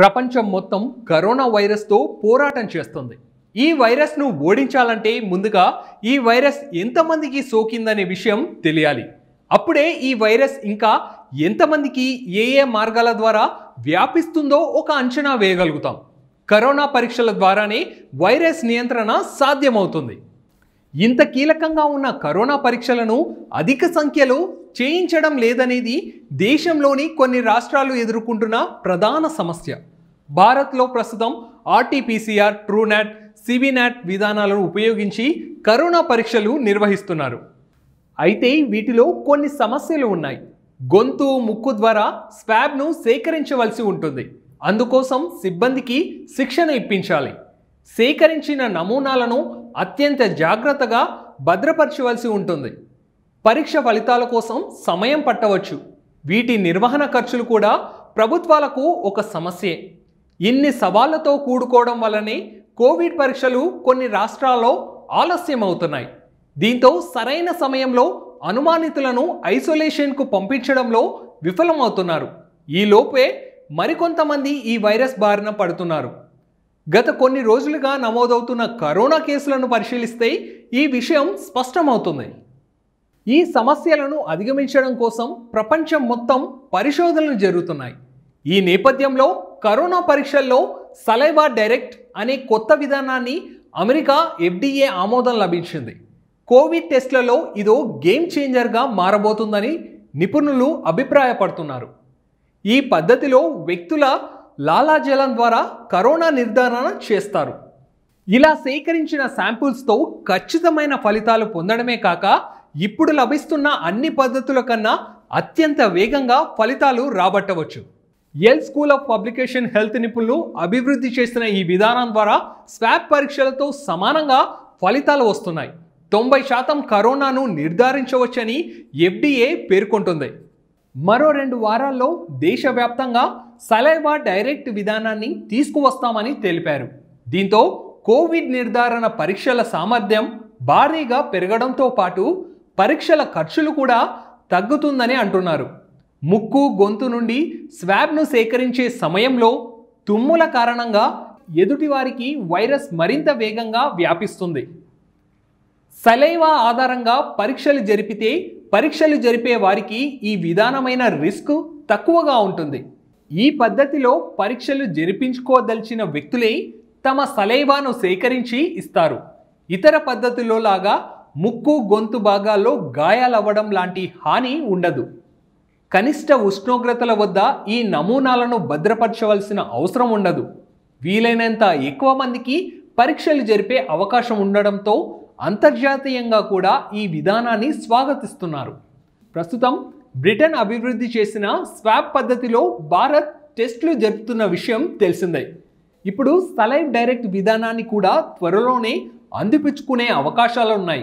ప్రపంచం మొత్తం కరోనా వైరస్తో పోరాటం చేస్తుంది ఈ వైరస్ను ఓడించాలంటే ముందుగా ఈ వైరస్ ఎంతమందికి సోకిందనే విషయం తెలియాలి అప్పుడే ఈ వైరస్ ఇంకా ఎంతమందికి ఏ ఏ మార్గాల ద్వారా వ్యాపిస్తుందో ఒక అంచనా వేయగలుగుతాం కరోనా పరీక్షల ద్వారానే వైరస్ నియంత్రణ సాధ్యమవుతుంది ఇంత కీలకంగా ఉన్న కరోనా పరీక్షలను అధిక సంఖ్యలో చేయించడం లేదనేది దేశంలోని కొన్ని రాష్ట్రాలు ఎదుర్కొంటున్న ప్రధాన సమస్య భారత్లో ప్రస్తుతం ఆర్టీపీసీఆర్ ట్రూనాట్ సివినాట్ విధానాలను ఉపయోగించి కరోనా పరీక్షలు నిర్వహిస్తున్నారు అయితే వీటిలో కొన్ని సమస్యలు ఉన్నాయి గొంతు ముక్కు ద్వారా స్వాబ్ను సేకరించవలసి ఉంటుంది అందుకోసం సిబ్బందికి శిక్షణ ఇప్పించాలి సేకరించిన నమూనాలను అత్యంత జాగ్రత్తగా భద్రపరచవలసి ఉంటుంది పరీక్ష ఫలితాల కోసం సమయం పట్టవచ్చు వీటి నిర్వహణ ఖర్చులు కూడా ప్రభుత్వాలకు ఒక సమస్యే ఇన్ని సవాళ్లతో కూడుకోవడం వల్లనే కోవిడ్ పరీక్షలు కొన్ని రాష్ట్రాల్లో ఆలస్యం అవుతున్నాయి దీంతో సరైన సమయంలో అనుమానితులను ఐసోలేషన్కు పంపించడంలో విఫలమవుతున్నారు ఈలోపే మరికొంతమంది ఈ వైరస్ బారిన పడుతున్నారు గత కొన్ని రోజులుగా నమోదవుతున్న కరోనా కేసులను పరిశీలిస్తే ఈ విషయం స్పష్టమవుతుంది ఈ సమస్యలను అధిగమించడం కోసం ప్రపంచం మొత్తం పరిశోధనలు జరుగుతున్నాయి ఈ నేపథ్యంలో కరోనా పరీక్షల్లో సలైవా డైరెక్ట్ అనే కొత్త విధానాన్ని అమెరికా ఎఫ్డీఏ ఆమోదం లభించింది కోవిడ్ టెస్ట్లలో ఇదో గేమ్ చేంజర్గా మారబోతుందని నిపుణులు అభిప్రాయపడుతున్నారు ఈ పద్ధతిలో వ్యక్తుల లాలాజలం ద్వారా కరోనా నిర్ధారణ చేస్తారు ఇలా సేకరించిన శాంపుల్స్తో ఖచ్చితమైన ఫలితాలు పొందడమే కాక ఇప్పుడు లభిస్తున్న అన్ని పద్ధతుల కన్నా అత్యంత వేగంగా ఫలితాలు రాబట్టవచ్చు Yale school of public health నిపుణులు అభివృద్ధి చేసిన ఈ విధానం ద్వారా స్వాప్ పరీక్షలతో సమానంగా ఫలితాలు వస్తున్నాయి తొంభై శాతం కరోనాను నిర్ధారించవచ్చని ఎఫ్డీఏ పేర్కొంటుంది మరో రెండు వారాల్లో దేశవ్యాప్తంగా సలైవా డైరెక్ట్ విధానాన్ని తీసుకువస్తామని తెలిపారు దీంతో కోవిడ్ నిర్ధారణ పరీక్షల సామర్థ్యం భారీగా పెరగడంతో పాటు పరీక్షల ఖర్చులు కూడా తగ్గుతుందని అంటున్నారు ముక్కు గొంతు నుండి స్వాబ్ను సేకరించే సమయంలో తుమ్ముల కారణంగా ఎదుటివారికి వైరస్ మరింత వేగంగా వ్యాపిస్తుంది సలైవా ఆధారంగా పరీక్షలు జరిపితే పరీక్షలు జరిపే వారికి ఈ విధానమైన రిస్క్ తక్కువగా ఉంటుంది ఈ పద్ధతిలో పరీక్షలు జరిపించుకోదలిచిన వ్యక్తులే తమ సలైవాను సేకరించి ఇస్తారు ఇతర పద్ధతుల్లో లాగా ముక్కు గొంతు భాగాల్లో గాయాలవ్వడం లాంటి హాని ఉండదు కనిష్ట ఉష్ణోగ్రతల వద్ద ఈ నమూనాలను భద్రపరచవలసిన అవసరం ఉండదు వీలైనంత ఎక్కువ మందికి పరీక్షలు జరిపే అవకాశం ఉండడంతో అంతర్జాతీయంగా కూడా ఈ విధానాన్ని స్వాగతిస్తున్నారు ప్రస్తుతం బ్రిటన్ అభివృద్ధి చేసిన స్వాబ్ పద్ధతిలో భారత్ టెస్టులు జరుపుతున్న విషయం తెలిసిందే ఇప్పుడు సలైవ్ డైరెక్ట్ విధానాన్ని కూడా త్వరలోనే అందిపుచ్చుకునే అవకాశాలున్నాయి